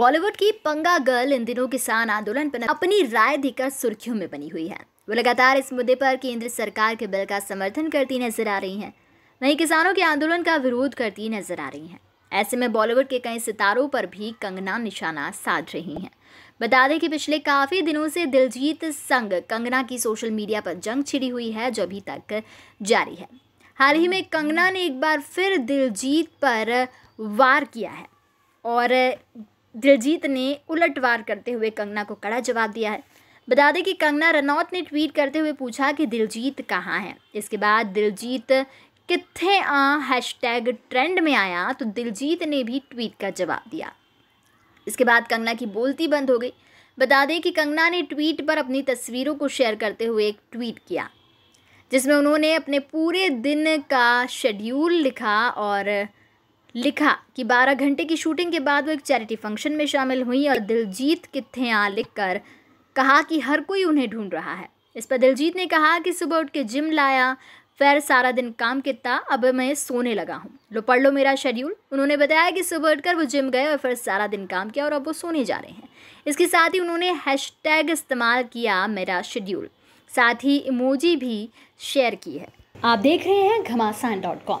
बॉलीवुड की पंगा girl in दिनों किसान आंदोलन पर अपनी राय देकर सुर्खियों में बनी हुई है वो लगातार इस मुद्दे पर केंद्र सरकार के बिल का समर्थन करती नजर आ रही हैं वहीं किसानों के आंदोलन का विरोध करती नजर आ रही हैं ऐसे में बॉलीवुड के कई सितारों पर भी कंगना निशाना साध रही हैं बता दें कि पिछले काफ़ी दिनों से दिलजीत संग कंगना की सोशल मीडिया पर जंग छिड़ी हुई है जो अभी तक जारी है हाल ही में कंगना ने एक बार फिर दिलजीत पर वार किया है और दिलजीत ने उलटवार करते हुए कंगना को कड़ा जवाब दिया है बता दें कि कंगना रनौत ने ट्वीट करते हुए पूछा कि दिलजीत कहाँ है इसके बाद दिलजीत कितने आ हैश टैग ट्रेंड में आया तो दिलजीत ने भी ट्वीट का जवाब दिया इसके बाद कंगना की बोलती बंद हो गई बता दें कि कंगना ने ट्वीट पर अपनी तस्वीरों को शेयर करते हुए एक ट्वीट किया जिसमें उन्होंने अपने पूरे दिन का शेड्यूल लिखा और लिखा कि 12 घंटे की शूटिंग के बाद वो एक चैरिटी फंक्शन में शामिल हुई और दिलजीत लिख कर कहा कि हर कोई उन्हें ढूंढ रहा है इस पर दिलजीत ने कहा कि सुबह उठ के जिम लाया फिर सारा दिन काम कितना अब मैं सोने लगा हूँ लो पढ़ लो मेरा शेड्यूल उन्होंने बताया कि सुबह उठकर वो जिम गए और फिर सारा दिन काम किया और अब वो सोने जा रहे हैं इसके साथ ही उन्होंने हैशटैग इस्तेमाल किया मेरा शेड्यूल साथ ही इमोजी भी शेयर की है आप देख रहे हैं घमासान डॉट कॉम